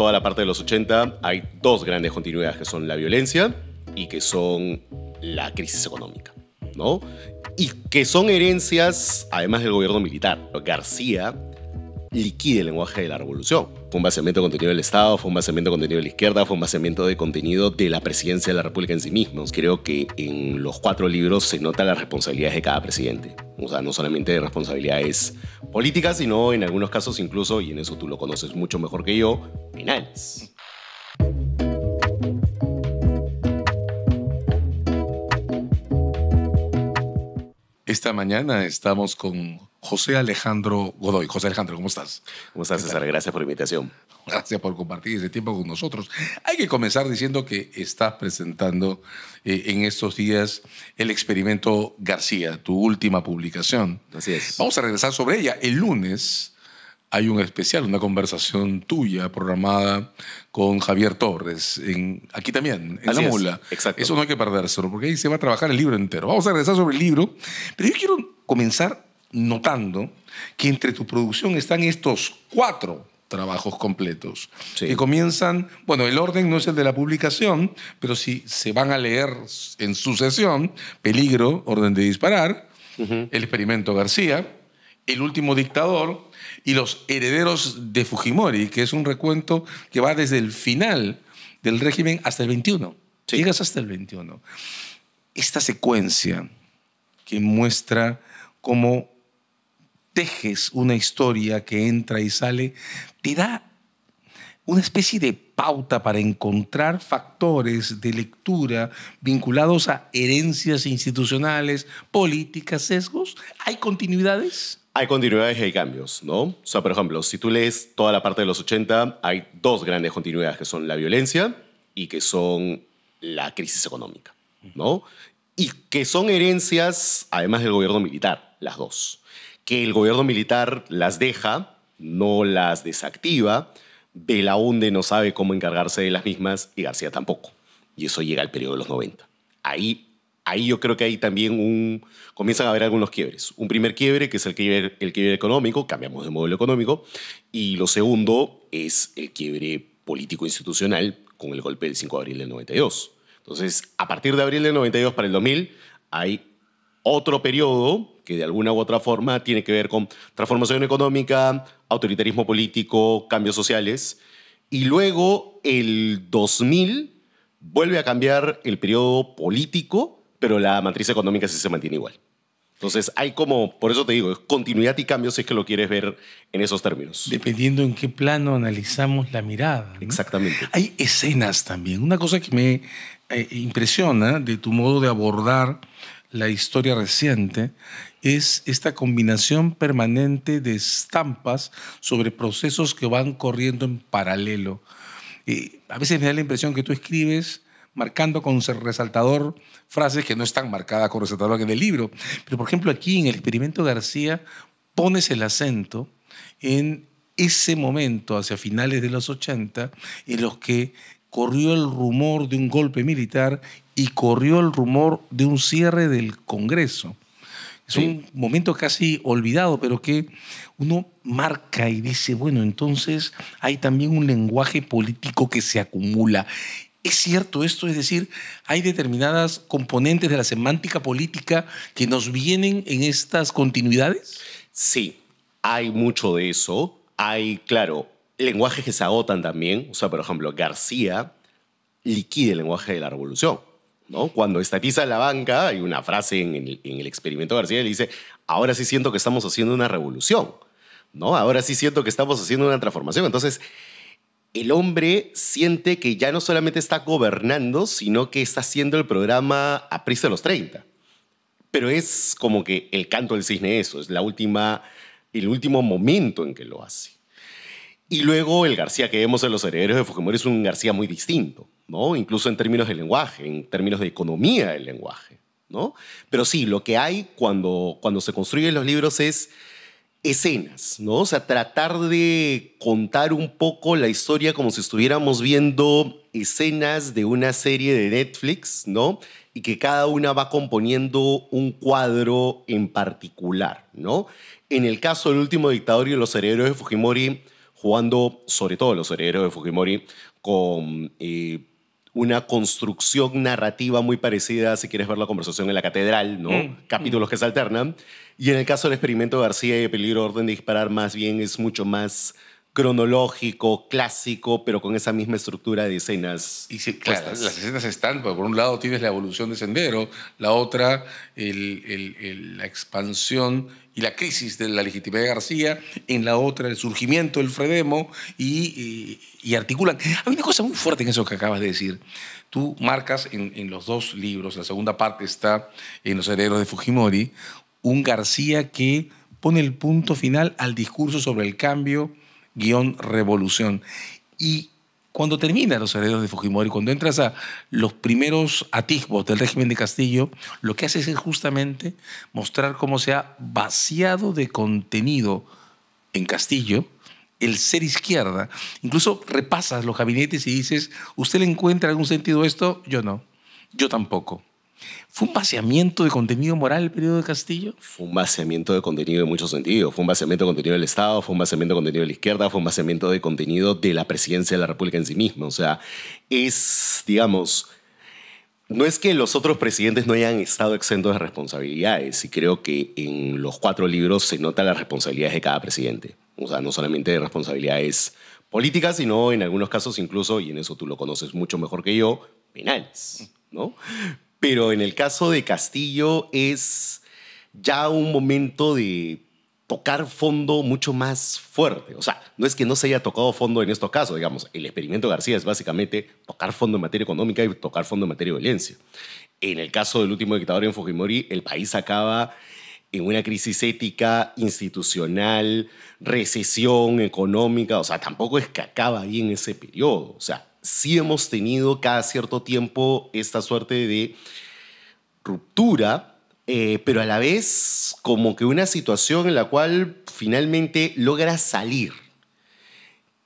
toda la parte de los 80 hay dos grandes continuidades que son la violencia y que son la crisis económica, ¿no? Y que son herencias, además del gobierno militar. García liquide el lenguaje de la revolución. Fue un vaciamiento de contenido del Estado, fue un vaciamiento de contenido de la izquierda, fue un vaciamiento de contenido de la presidencia de la República en sí mismos. Creo que en los cuatro libros se nota las responsabilidades de cada presidente. O sea, no solamente responsabilidades políticas, sino en algunos casos incluso, y en eso tú lo conoces mucho mejor que yo, finales. Esta mañana estamos con José Alejandro Godoy. José Alejandro, ¿cómo estás? ¿Cómo estás, César? Gracias por la invitación. Gracias por compartir ese tiempo con nosotros. Hay que comenzar diciendo que estás presentando eh, en estos días el experimento García, tu última publicación. Así es. Vamos a regresar sobre ella. El lunes hay un especial, una conversación tuya programada con Javier Torres, en, aquí también, en La Mula. exacto. Eso no hay que perdérselo, porque ahí se va a trabajar el libro entero. Vamos a regresar sobre el libro, pero yo quiero comenzar notando que entre tu producción están estos cuatro trabajos completos que comienzan, bueno, el orden no es el de la publicación, pero si se van a leer en sucesión, Peligro, Orden de Disparar, El Experimento García, El Último Dictador y Los Herederos de Fujimori, que es un recuento que va desde el final del régimen hasta el 21. Llegas hasta el 21. Esta secuencia que muestra cómo tejes una historia que entra y sale, te da una especie de pauta para encontrar factores de lectura vinculados a herencias institucionales, políticas, sesgos. ¿Hay continuidades? Hay continuidades y hay cambios, ¿no? O sea, por ejemplo, si tú lees toda la parte de los 80, hay dos grandes continuidades que son la violencia y que son la crisis económica, ¿no? Y que son herencias, además del gobierno militar, las dos que el gobierno militar las deja, no las desactiva, Belaunde no sabe cómo encargarse de las mismas y García tampoco. Y eso llega al periodo de los 90. Ahí, ahí yo creo que hay también un, comienzan a haber algunos quiebres. Un primer quiebre, que es el quiebre, el quiebre económico, cambiamos de modelo económico, y lo segundo es el quiebre político-institucional con el golpe del 5 de abril del 92. Entonces, a partir de abril del 92 para el 2000, hay otro periodo que de alguna u otra forma tiene que ver con transformación económica, autoritarismo político, cambios sociales. Y luego el 2000 vuelve a cambiar el periodo político, pero la matriz económica sí se mantiene igual. Entonces hay como, por eso te digo, continuidad y cambios si es que lo quieres ver en esos términos. Dependiendo en qué plano analizamos la mirada. Exactamente. Hay escenas también. Una cosa que me eh, impresiona de tu modo de abordar la historia reciente es esta combinación permanente de estampas sobre procesos que van corriendo en paralelo. Y a veces me da la impresión que tú escribes marcando con resaltador frases que no están marcadas con resaltador en el libro. Pero, por ejemplo, aquí en el experimento García pones el acento en ese momento, hacia finales de los 80, en los que corrió el rumor de un golpe militar y corrió el rumor de un cierre del Congreso. Es un momento casi olvidado, pero que uno marca y dice, bueno, entonces hay también un lenguaje político que se acumula. ¿Es cierto esto? Es decir, hay determinadas componentes de la semántica política que nos vienen en estas continuidades. Sí, hay mucho de eso. Hay, claro, lenguajes que se agotan también. O sea, por ejemplo, García liquide el lenguaje de la revolución. ¿no? Cuando estatiza la banca, hay una frase en el, experimento García que dice, ahora sí siento que estamos haciendo una revolución. ¿no? Ahora sí siento que estamos haciendo una transformación. Entonces, el hombre siente que ya no solamente está gobernando, sino que está haciendo el programa a prisa de los 30. Pero es como que el canto del cisne eso, es la última, el último momento en que lo hace. Y luego el García que vemos en los herederos de Fujimori es un García muy distinto, ¿no? Incluso en términos de lenguaje, en términos de economía del lenguaje, ¿no? Pero sí, lo que hay cuando, cuando se construyen los libros es escenas, ¿no? O sea, tratar de contar un poco la historia como si estuviéramos viendo escenas de una serie de Netflix, ¿no? Y que cada una va componiendo un cuadro en particular, ¿no? En el caso del último dictador y los herederos de Fujimori, jugando sobre todo los herederos de Fujimori con eh, una construcción narrativa muy parecida, si quieres ver la conversación en la catedral, ¿no? Mm, mm. Capítulos que se alternan. Y en el caso del experimento de García y de Peligro Orden de Disparar, más bien es mucho más cronológico, clásico, pero con esa misma estructura de escenas. Y las escenas están, pues, por un lado tienes la evolución de Sendero, la otra la expansión y la crisis de la legitimidad de García, en la otra el surgimiento del Fredemo y, articulan. Hay una cosa muy fuerte en eso que acabas de decir. Tú marcas en, en los dos libros, la segunda parte está en Los herederos de Fujimori, un García que pone el punto final al discurso sobre el cambio Guión revolución. Y cuando termina los herederos de Fujimori, cuando entras a los primeros atisbos del régimen de Castillo, lo que haces es justamente mostrar cómo se ha vaciado de contenido en Castillo el ser izquierda. Incluso repasas los gabinetes y dices, ¿usted le encuentra algún sentido esto? Yo no, yo tampoco. ¿Fue un vaciamiento de contenido moral el periodo de Castillo? Fue un vaciamiento de contenido de muchos sentidos. Fue un vaciamiento de contenido del Estado, fue un vaciamiento de contenido de la izquierda, fue un vaciamiento de contenido de la presidencia de la República en sí misma. O sea, es, digamos, no es que los otros presidentes no hayan estado exentos de responsabilidades, y creo que en los cuatro libros se nota las responsabilidades de cada presidente. O sea, no solamente de responsabilidades políticas, sino en algunos casos incluso, y en eso tú lo conoces mucho mejor que yo, penales, ¿no? Pero en el caso de Castillo es ya un momento de tocar fondo mucho más fuerte. O sea, no es que no se haya tocado fondo en estos casos, digamos. El experimento García es básicamente tocar fondo en materia económica y tocar fondo en materia de violencia. En el caso del último dictador en Fujimori, el país acaba en una crisis ética, institucional, recesión económica. O sea, tampoco es que acaba ahí en ese periodo. O sea, sí hemos tenido cada cierto tiempo esta suerte de ruptura, eh, pero a la vez como que una situación en la cual finalmente logra salir.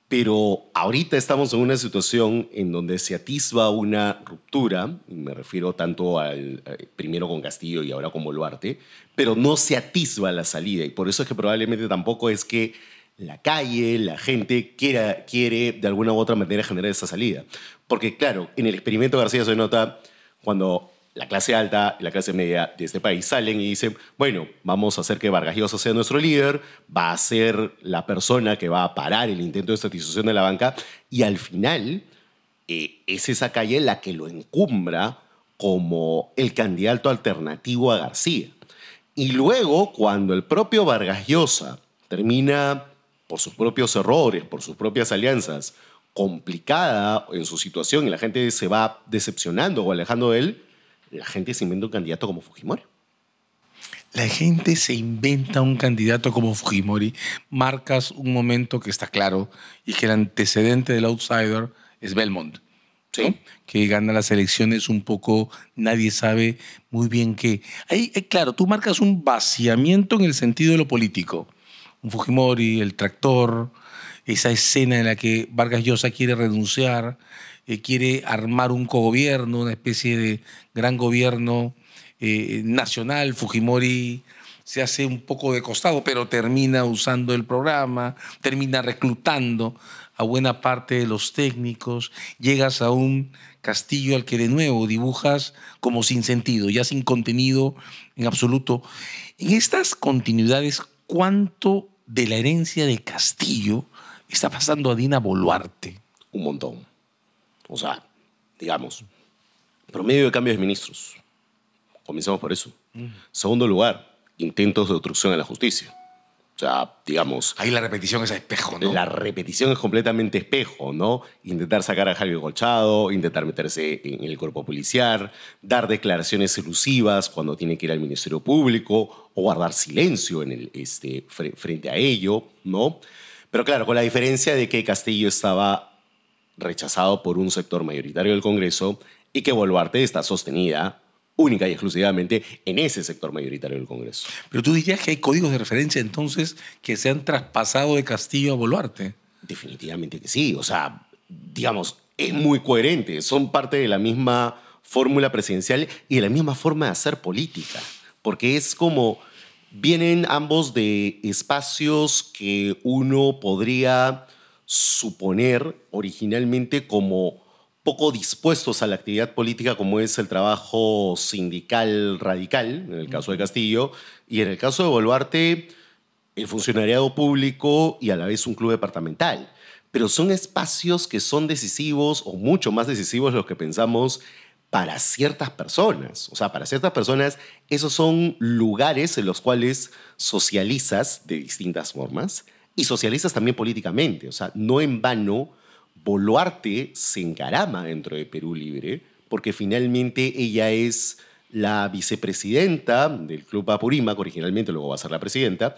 Pero ahorita estamos en una situación en donde se atisba una ruptura, me refiero tanto al eh, primero con Castillo y ahora con Boluarte, pero no se atisba la salida y por eso es que probablemente tampoco es que la calle, la gente quiere de alguna u otra manera generar esa salida. Porque claro, en el experimento García se nota cuando la clase alta y la clase media de este país salen y dicen, bueno, vamos a hacer que Vargas Llosa sea nuestro líder, va a ser la persona que va a parar el intento de estatización de la banca y al final eh, es esa calle la que lo encumbra como el candidato alternativo a García. Y luego, cuando el propio Vargas Llosa termina por sus propios errores, por sus propias alianzas, complicada en su situación y la gente se va decepcionando o alejando de él, la gente se inventa un candidato como Fujimori. La gente se inventa un candidato como Fujimori. Marcas un momento que está claro y que el antecedente del outsider es Belmont. ¿Sí? que gana las elecciones un poco, nadie sabe muy bien qué. Ahí, eh, claro, tú marcas un vaciamiento en el sentido de lo político. Fujimori, el tractor, esa escena en la que Vargas Llosa quiere renunciar, eh, quiere armar un cogobierno, una especie de gran gobierno eh, nacional. Fujimori se hace un poco de costado, pero termina usando el programa, termina reclutando a buena parte de los técnicos, llegas a un castillo al que de nuevo dibujas como sin sentido, ya sin contenido en absoluto. En estas continuidades, ¿cuánto de la herencia de Castillo está pasando a Dina Boluarte? Un montón. O sea, digamos, promedio de cambios de ministros. comenzamos por eso. Mm. Segundo lugar, intentos de obstrucción a la justicia. O sea, digamos. Ahí la repetición es a espejo, ¿no? La repetición es completamente espejo, ¿no? Intentar sacar a Javier Colchado, intentar meterse en el cuerpo policial, dar declaraciones elusivas cuando tiene que ir al Ministerio Público o guardar silencio en el, este, frente a ello, ¿no? Pero claro, con la diferencia de que Castillo estaba rechazado por un sector mayoritario del Congreso y que Boluarte está sostenida única y exclusivamente en ese sector mayoritario del Congreso. Pero tú dirías que hay códigos de referencia entonces que se han traspasado de Castillo a Boluarte. Definitivamente que sí, o sea, digamos, es muy coherente, son parte de la misma fórmula presidencial y de la misma forma de hacer política, porque es como vienen ambos de espacios que uno podría suponer originalmente como poco dispuestos a la actividad política como es el trabajo sindical radical, en el caso de Castillo, y en el caso de Boluarte, el funcionariado público y a la vez un club departamental. Pero son espacios que son decisivos o mucho más decisivos de los que pensamos para ciertas personas. O sea, para ciertas personas, esos son lugares en los cuales socializas de distintas formas y socializas también políticamente. O sea, no en vano Boluarte se encarama dentro de Perú Libre, porque finalmente ella es la vicepresidenta del Club Apurímac, originalmente luego va a ser la presidenta,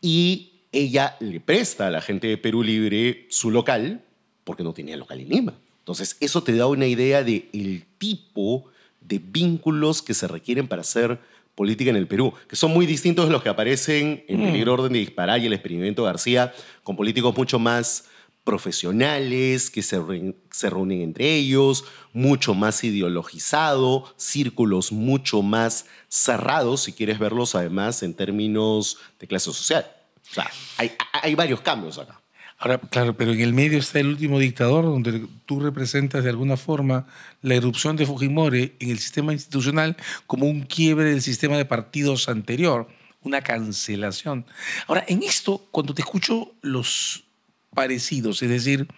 y ella le presta a la gente de Perú Libre su local, porque no tenía local en Lima. Entonces, eso te da una idea de el tipo de vínculos que se requieren para hacer política en el Perú, que son muy distintos de los que aparecen en mm. El El Orden de Disparar y el Experimento García, con políticos mucho más profesionales que se, se, reúnen entre ellos, mucho más ideologizado, círculos mucho más cerrados, si quieres verlos además en términos de clase social. O sea, hay, hay varios cambios acá. Ahora, claro, pero en el medio está el último dictador, donde tú representas de alguna forma la erupción de Fujimori en el sistema institucional como un quiebre del sistema de partidos anterior, una cancelación. Ahora, en esto, cuando te escucho los parecidos, es decir,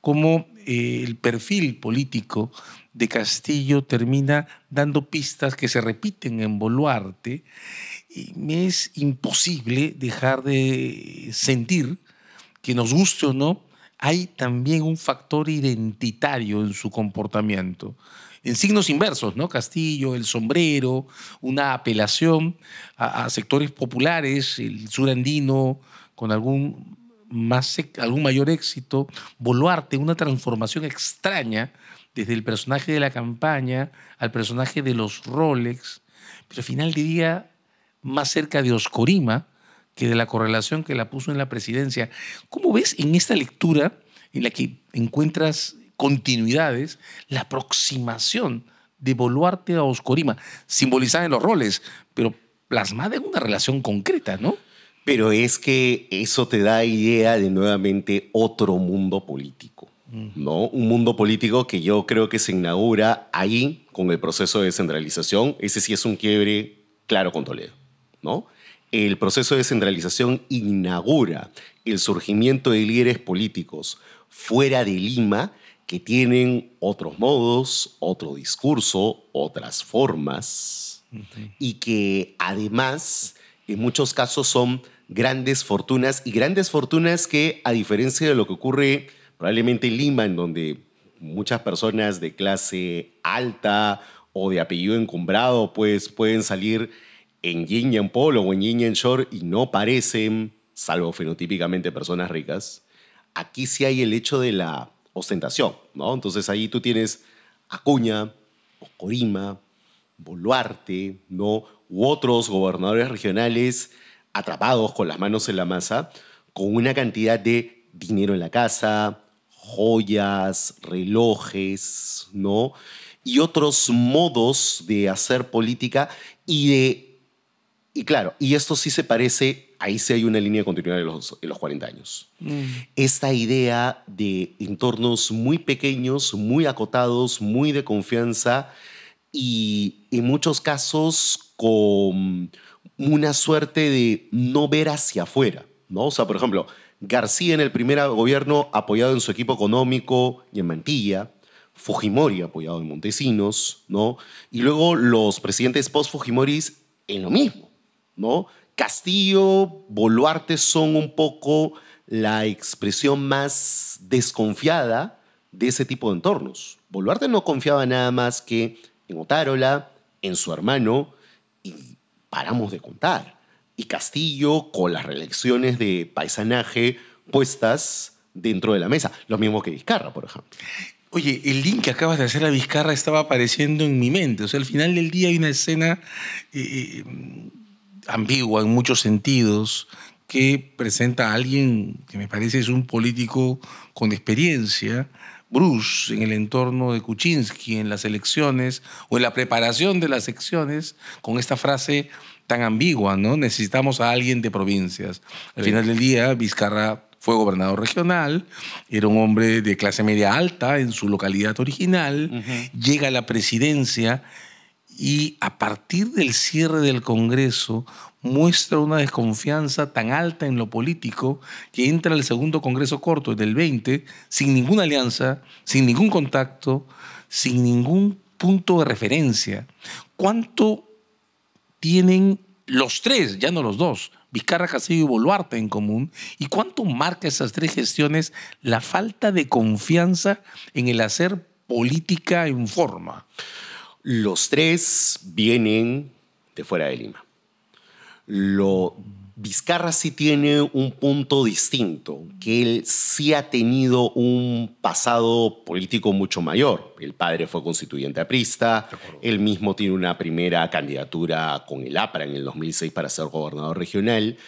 cómo eh, el perfil político de Castillo termina dando pistas que se repiten en Boluarte. me es imposible dejar de sentir que nos guste o no, hay también un factor identitario en su comportamiento. En signos inversos, ¿no? Castillo, el sombrero, una apelación a, a sectores populares, el surandino, con algún más, e, algún mayor éxito, Boluarte, una transformación extraña desde el personaje de la campaña al personaje de los Rolex, pero al final diría más cerca de Oscorima que de la correlación que la puso en la presidencia. ¿Cómo ves en esta lectura en la que encuentras continuidades la aproximación de Boluarte a Oscorima, simbolizada en los roles, pero plasmada en una relación concreta, ¿no? Pero es que eso te da idea de nuevamente otro mundo político, ¿no? Un mundo político que yo creo que se inaugura ahí con el proceso de descentralización. Ese sí es un quiebre claro con Toledo, ¿no? El proceso de descentralización inaugura el surgimiento de líderes políticos fuera de Lima que tienen otros modos, otro discurso, otras formas y que además en muchos casos son grandes fortunas y grandes fortunas que, a diferencia de lo que ocurre probablemente en Lima, en donde muchas personas de clase alta o de apellido encumbrado, pues pueden salir en yin polo o en yin y y no parecen, salvo fenotípicamente, personas ricas. Aquí sí hay el hecho de la ostentación, ¿no? Entonces ahí tú tienes Acuña, Corima, Boluarte, ¿no? U otros gobernadores regionales atrapados con las manos en la masa con una cantidad de dinero en la casa, joyas, relojes, ¿no? Y otros modos de hacer política y de... Y claro, y esto sí se parece, ahí sí hay una línea de continuidad en los, los 40 años. Mm. Esta idea de entornos muy pequeños, muy acotados, muy de confianza y en muchos casos con una suerte de no ver hacia afuera, ¿no? O sea, por ejemplo, García en el primer gobierno apoyado en su equipo económico y en Mantilla, Fujimori apoyado en Montesinos, ¿no? Y luego los presidentes post-Fujimoris en lo mismo, ¿no? Castillo, Boluarte son un poco la expresión más desconfiada de ese tipo de entornos. Boluarte no confiaba nada más que en Otárola, en su hermano y paramos de contar. Y Castillo con las reelecciones de paisanaje puestas dentro de la mesa. Lo mismo que Vizcarra, por ejemplo. Oye, el link que acabas de hacer a Vizcarra estaba apareciendo en mi mente. O sea, al final del día hay una escena eh, eh, ambigua en muchos sentidos que presenta a alguien que me parece es un político con experiencia, Bruce, en el entorno de Kuczynski, en las elecciones o en la preparación de las elecciones, con esta frase tan ambigua, ¿no? Necesitamos a alguien de provincias. Al final del día, Vizcarra fue gobernador regional, era un hombre de clase media alta en su localidad original, llega a la presidencia y a partir del cierre del Congreso muestra una desconfianza tan alta en lo político que entra el segundo Congreso corto del 20 sin ninguna alianza, sin ningún contacto, sin ningún punto de referencia. ¿Cuánto tienen los tres, ya no los dos, Vizcarra, Castillo y Boluarte en común, y cuánto marca esas tres gestiones la falta de confianza en el hacer política en forma. Los tres vienen de fuera de Lima. Lo, Vizcarra sí tiene un punto distinto, que él sí ha tenido un pasado político mucho mayor. El padre fue constituyente aprista, él mismo tiene una primera candidatura con el APRA en el 2006 para ser gobernador regional,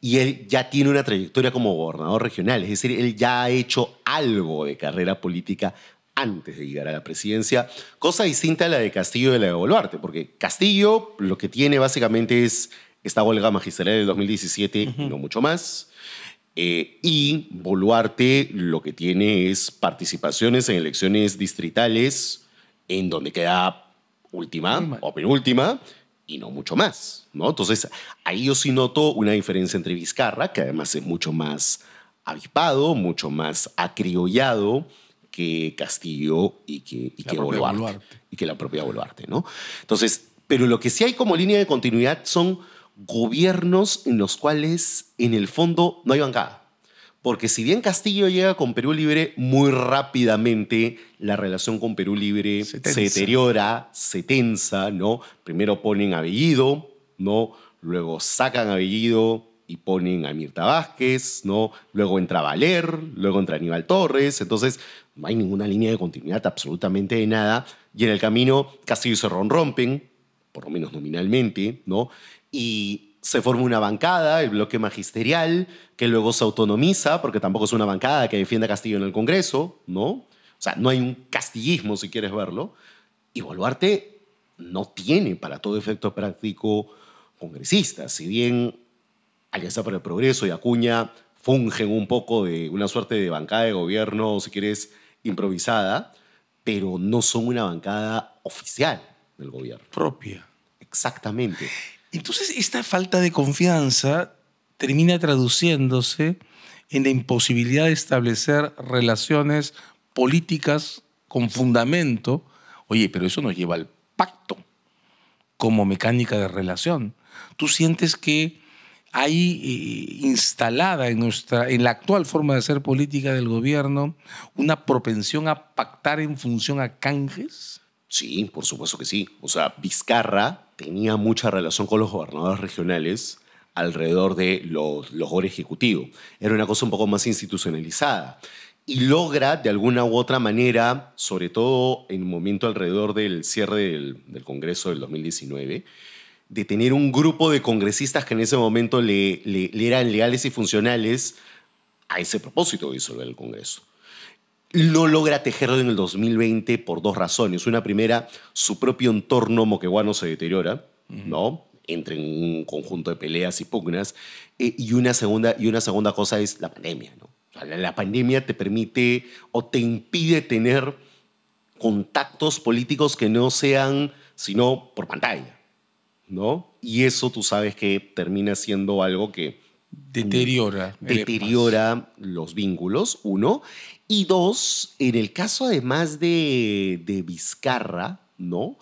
y él ya tiene una trayectoria como gobernador regional, es decir, él ya ha hecho algo de carrera política antes de llegar a la presidencia, cosa distinta a la de Castillo y de la de Boluarte, porque Castillo lo que tiene básicamente es esta huelga magistral del 2017 y no mucho más. Eh, y Boluarte lo que tiene es participaciones en elecciones distritales en donde queda última o penúltima y no mucho más, ¿no? Entonces, ahí yo sí noto una diferencia entre Vizcarra, que además es mucho más avipado, mucho más acriollado, que Castillo y que, y que Y que la propia Boluarte, ¿no? Entonces, pero lo que sí hay como línea de continuidad son gobiernos en los cuales en el fondo no hay bancada. Porque si bien Castillo llega con Perú Libre, muy rápidamente la relación con Perú Libre se, deteriora, se tensa, ¿no? Primero ponen a Bellido, ¿no? Luego sacan a y ponen a Mirta Vázquez, ¿no? Luego entra Valer, luego entra Aníbal Torres. Entonces, no hay ninguna línea de continuidad, absolutamente de nada, y en el camino Castillo y Cerrón rompen, por lo menos nominalmente, ¿no? Y se forma una bancada, el bloque magisterial, que luego se autonomiza, porque tampoco es una bancada que defienda a Castillo en el Congreso, ¿no? O sea, no hay un castillismo, si quieres verlo, y Boluarte no tiene para todo efecto práctico congresista, si bien Alianza por el Progreso y Acuña fungen un poco de una suerte de bancada de gobierno, si quieres, improvisada, pero no son una bancada oficial del gobierno. Propia. Exactamente. Entonces, esta falta de confianza termina traduciéndose en la imposibilidad de establecer relaciones políticas con fundamento. Oye, pero eso nos lleva al pacto como mecánica de relación. Tú sientes que hay eh, instalada en, nuestra, en la actual forma de hacer política del gobierno una propensión a pactar en función a canjes? Sí, por supuesto que sí. O sea, Vizcarra tenía mucha relación con los gobernadores regionales alrededor de los, los ejecutivos. Era una cosa un poco más institucionalizada. Y logra, de alguna u otra manera, sobre todo en un momento alrededor del cierre del, del Congreso del 2019, de tener un grupo de congresistas que en ese momento le, le, eran leales y funcionales a ese propósito de disolver el Congreso. No logra tejerlo en el 2020 por dos razones. Una primera, su propio entorno moqueguano se deteriora, ¿no? Entra en un conjunto de peleas y pugnas. Eh, y, una segunda, y una segunda cosa es la pandemia, la pandemia te permite o te impide tener contactos políticos que no sean sino por pantalla. ¿no? Y eso tú sabes que termina siendo algo que deteriora mm, deteriora los vínculos uno y dos en el caso además de, de Vizcarra no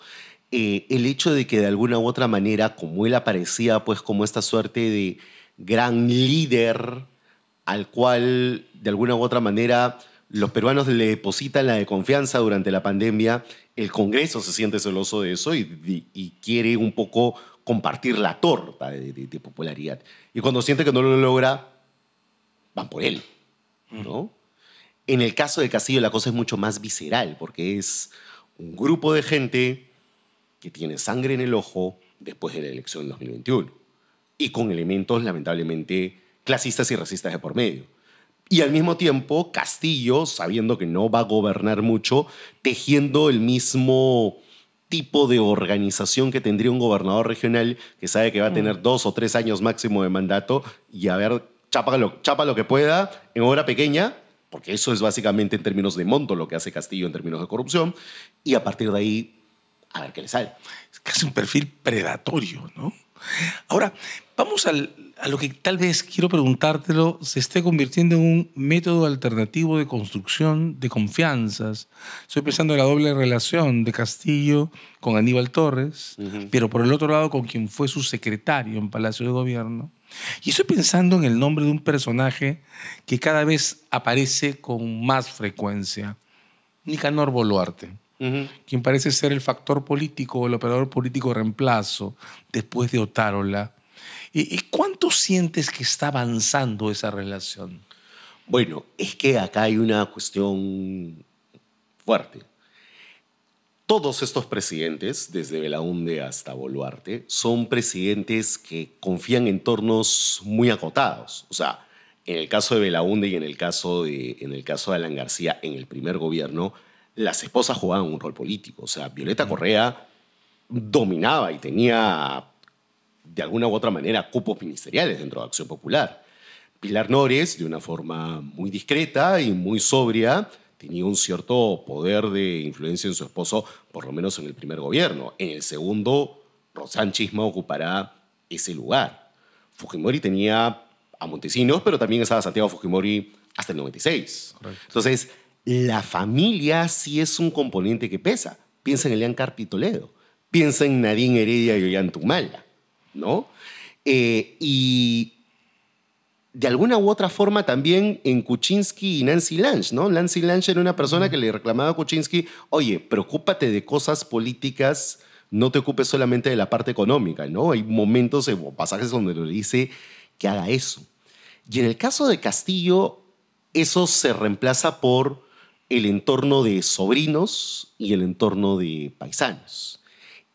eh, el hecho de que de alguna u otra manera como él aparecía pues como esta suerte de gran líder al cual de alguna u otra manera los peruanos le depositan la de confianza durante la pandemia, el Congreso se siente celoso de eso y, quiere un poco compartir la torta de, popularidad. Y cuando siente que no lo logra, van por él, ¿no? Mm. En el caso de Castillo la cosa es mucho más visceral, porque es un grupo de gente que tiene sangre en el ojo después de la elección de 2021 y con elementos lamentablemente clasistas y racistas de por medio. Y al mismo tiempo, Castillo, sabiendo que no va a gobernar mucho, tejiendo el mismo tipo de organización que tendría un gobernador regional que sabe que va a tener mm. dos o tres años máximo de mandato y a ver, chapa lo, chapa lo que pueda en obra pequeña, porque eso es básicamente en términos de monto lo que hace Castillo en términos de corrupción, y a partir de ahí, a ver qué le sale. Es casi un perfil predatorio, ¿no? Ahora, vamos al, a lo que tal vez quiero preguntártelo, se esté convirtiendo en un método alternativo de construcción de confianzas. Estoy pensando en la doble relación de Castillo con Aníbal Torres, pero por el otro lado con quien fue su secretario en Palacio de Gobierno. Y estoy pensando en el nombre de un personaje que cada vez aparece con más frecuencia, Nicanor Boluarte. quien parece ser el factor político, o el operador político reemplazo después de Otárola ¿Y, cuánto sientes que está avanzando esa relación? Bueno, es que acá hay una cuestión fuerte. Todos estos presidentes, desde Belaunde hasta Boluarte, son presidentes que confían en entornos muy acotados. O sea, en el caso de Belaunde y en el caso de, en el caso de Alan García, en el primer gobierno, las esposas jugaban un rol político. O sea, Violeta mm. Correa dominaba y tenía de alguna u otra manera cupos ministeriales dentro de Acción Popular. Pilar Nores, de una forma muy discreta y muy sobria, tenía un cierto poder de influencia en su esposo, por lo menos en el primer gobierno. En el segundo, Rosán Chisma ocupará ese lugar. Fujimori tenía a Montesinos, pero también estaba Santiago Fujimori hasta el 96. Entonces, la familia sí es un componente que pesa. Piensa en Elian Toledo. piensa en Nadine Heredia y en Tumala. ¿no? Eh, y de alguna u otra forma también en Kuczynski y Nancy Lange, ¿no? Nancy Lange era una persona que le reclamaba a Kuczynski, oye, preocúpate de cosas políticas, no te ocupes solamente de la parte económica, ¿no? Hay momentos o pasajes donde le dice que haga eso. Y en el caso de Castillo, eso se reemplaza por el entorno de sobrinos y el entorno de paisanos.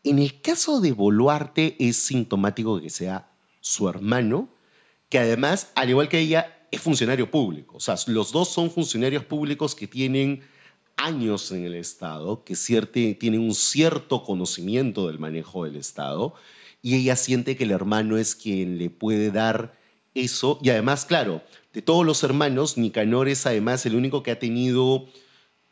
En el caso de Boluarte es sintomático que sea su hermano, que además, al igual que ella, es funcionario público. O sea, los dos son funcionarios públicos que tienen años en el Estado, que tienen un cierto conocimiento del manejo del Estado, y ella siente que el hermano es quien le puede dar eso. Y además, claro, de todos los hermanos, Nicanor es además el único que ha tenido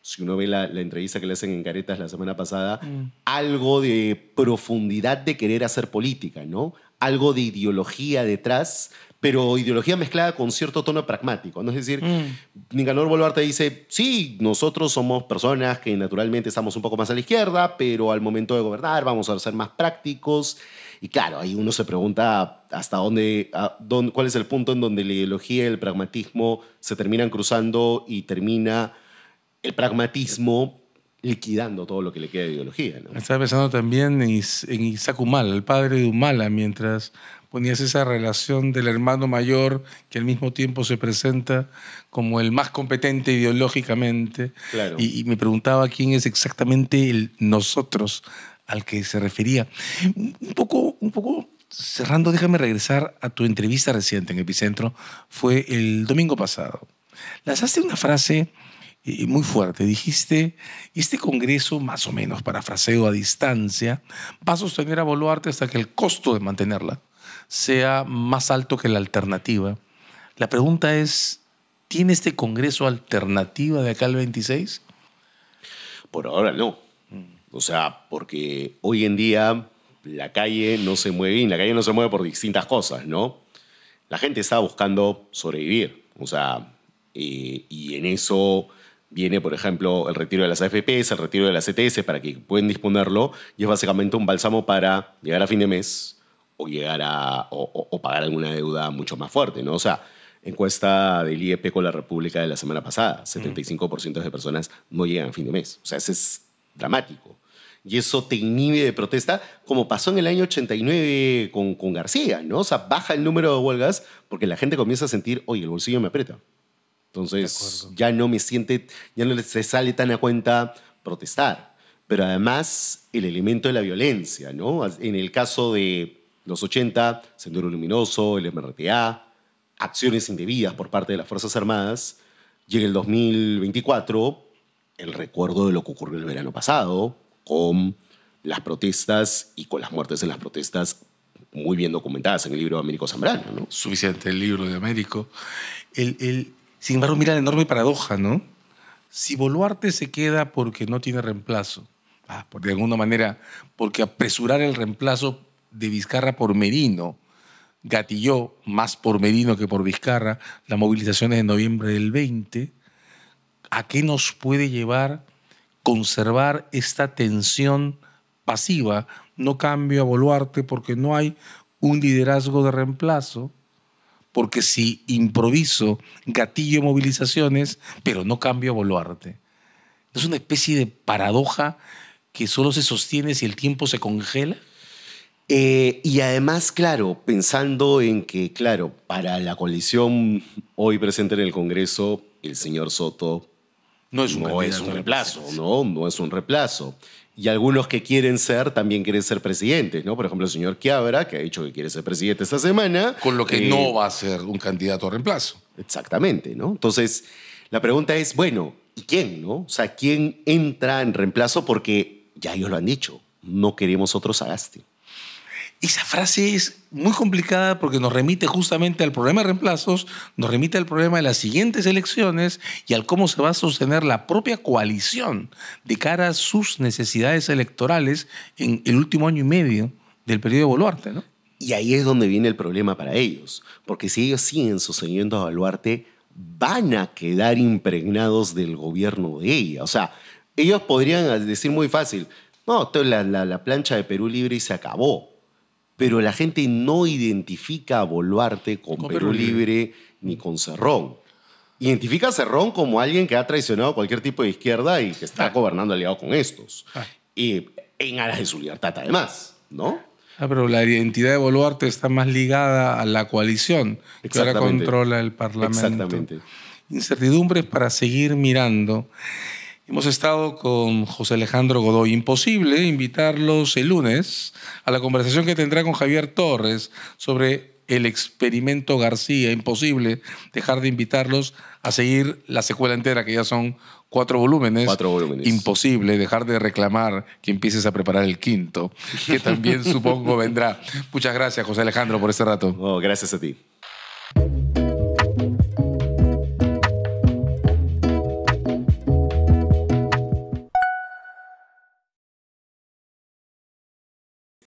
si uno ve la, entrevista que le hacen en Caretas la semana pasada, mm. algo de profundidad de querer hacer política, ¿no? Algo de ideología detrás, pero ideología mezclada con cierto tono pragmático. ¿no? Es decir, mm. Nicanor Boluarte dice, sí, nosotros somos personas que naturalmente estamos un poco más a la izquierda, pero al momento de gobernar vamos a ser más prácticos. Y claro, ahí uno se pregunta hasta dónde cuál es el punto en donde la ideología y el pragmatismo se terminan cruzando y termina el pragmatismo liquidando todo lo que le queda de ideología. Estaba pensando también en, Isaac Humala, el padre de Humala, mientras ponías esa relación del hermano mayor que al mismo tiempo se presenta como el más competente ideológicamente. Y, me preguntaba quién es exactamente el nosotros al que se refería. Un poco, un poco cerrando, déjame regresar a tu entrevista reciente en Epicentro. Fue el domingo pasado. Lanzaste una frase y muy fuerte. Dijiste, este Congreso, más o menos, parafraseo a distancia, va a sostener a Boluarte hasta que el costo de mantenerla sea más alto que la alternativa. La pregunta es, ¿tiene este Congreso alternativa de acá al 26? Por ahora no. O sea, porque hoy en día la calle no se mueve y la calle no se mueve por distintas cosas, ¿no? La gente está buscando sobrevivir. O sea, eh, y en eso Viene, por ejemplo, el retiro de las AFPs, el retiro de las CTS, e para que puedan disponerlo, y es básicamente un bálsamo para llegar a fin de mes o, llegar a, o, pagar alguna deuda mucho más fuerte, ¿no? O sea, encuesta del IEP con la República de la semana pasada, 75% mm. de personas no llegan a fin de mes. O sea, eso es dramático. Y eso te inhibe de protesta, como pasó en el año 89 con, con García, ¿no? O sea, baja el número de huelgas porque la gente comienza a sentir, oye, el bolsillo me aprieta. Entonces ya no me siente, ya no se sale tan a cuenta protestar. Pero además el elemento de la violencia, ¿no? En el caso de los 80, Sendero Luminoso, el MRTA, acciones indebidas por parte de las Fuerzas Armadas, y en el 2024 el recuerdo de lo que ocurrió el verano pasado con las protestas y con las muertes en las protestas muy bien documentadas en el libro de Américo Zambrano. ¿no? Suficiente el libro de Américo. el, sin embargo, mira la enorme paradoja, ¿no? Si Boluarte se queda porque no tiene reemplazo, ah, de alguna manera, porque apresurar el reemplazo de Vizcarra por Merino gatilló más por Merino que por Vizcarra las movilizaciones de noviembre del 20, ¿a qué nos puede llevar conservar esta tensión pasiva? No cambio a Boluarte porque no hay un liderazgo de reemplazo porque si improviso, gatillo movilizaciones, pero no cambio a Boluarte. Es una especie de paradoja que solo se sostiene si el tiempo se congela. Eh, y además, claro, pensando en que, claro, para la coalición hoy presente en el Congreso, el señor Soto no es un, es un reemplazo, no, no es un reemplazo y algunos que quieren ser también quieren ser presidentes, ¿no? Por ejemplo, el señor Quiabra, que ha dicho que quiere ser presidente esta semana. Con lo que no eh, va a ser un candidato a reemplazo. Exactamente, ¿no? Entonces, la pregunta es, bueno, ¿y quién, no? O sea, ¿quién entra en reemplazo? Porque ya ellos lo han dicho, no queremos otro Sagasti. Esa frase es muy complicada porque nos remite justamente al problema de reemplazos, nos remite al problema de las siguientes elecciones y al cómo se va a sostener la propia coalición de cara a sus necesidades electorales en el último año y medio del periodo de Boluarte. Y ahí es donde viene el problema para ellos, porque si ellos siguen sosteniendo a Boluarte, van a quedar impregnados del gobierno de ella. O sea, ellos podrían decir muy fácil, no, la, la, plancha de Perú Libre se acabó pero la gente no identifica a Boluarte con, Perú, Libre ni con Cerrón. Identifica a Cerrón como alguien que ha traicionado cualquier tipo de izquierda y que está ah. gobernando aliado con estos. Ah. Y en aras de su libertad, además, ¿no? Ah, pero la identidad de Boluarte está más ligada a la coalición que ahora controla el Parlamento. Exactamente. Incertidumbres para seguir mirando. Hemos estado con José Alejandro Godoy. Imposible invitarlos el lunes a la conversación que tendrá con Javier Torres sobre el experimento García. Imposible dejar de invitarlos a seguir la secuela entera, que ya son cuatro volúmenes. Cuatro volúmenes. Imposible dejar de reclamar que empieces a preparar el quinto, que también supongo vendrá. Muchas gracias, José Alejandro, por este rato. gracias a ti.